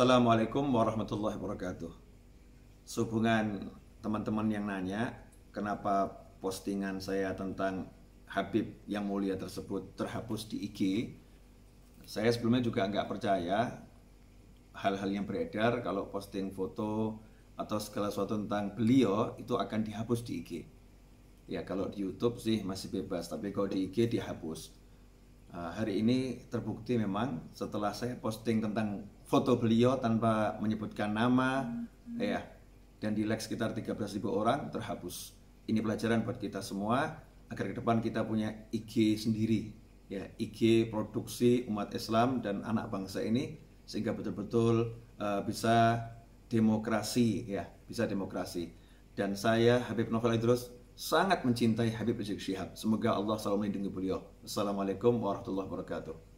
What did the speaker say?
Assalamualaikum warahmatullahi wabarakatuh. Sehubungan teman-teman yang nanya, kenapa postingan saya tentang Habib yang mulia tersebut terhapus di IG, saya sebelumnya juga nggak percaya hal-hal yang beredar kalau posting foto atau segala sesuatu tentang beliau itu akan dihapus di IG. Ya kalau di YouTube sih masih bebas, tapi kalau di IG dihapus. Ah, hari ini terbukti memang setelah saya posting tentang foto beliau tanpa menyebutkan nama hmm. ya dan di like sekitar 13.000 orang terhapus. Ini pelajaran buat kita semua agar ke depan kita punya IG sendiri ya IG produksi umat Islam dan anak bangsa ini sehingga betul-betul uh, bisa demokrasi ya bisa demokrasi dan saya Habib Novel Idrus sangat mencintai Habib Rizik Syihab. Semoga Allah selalu melindungi beliau. Assalamualaikum warahmatullahi wabarakatuh.